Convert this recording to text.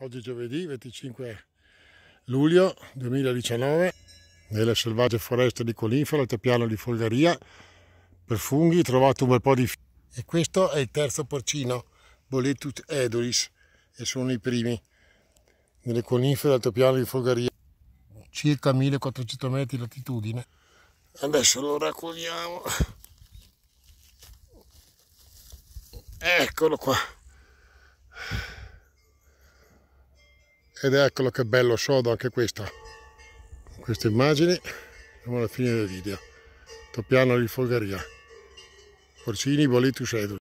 Oggi è giovedì 25 luglio 2019 nelle selvagge foreste di Colinfero, al Tepiano di Folgaria, per funghi ho trovato un bel po' di... E questo è il terzo porcino, Boletus edulis, e sono i primi, nelle conifere del Tepiano di Folgaria, circa 1400 metri di latitudine. Adesso lo raccogliamo. Eccolo qua. ed eccolo che bello sodo anche questa queste immagini siamo alla fine del video topiano di Folgaria porcini bolitus eduli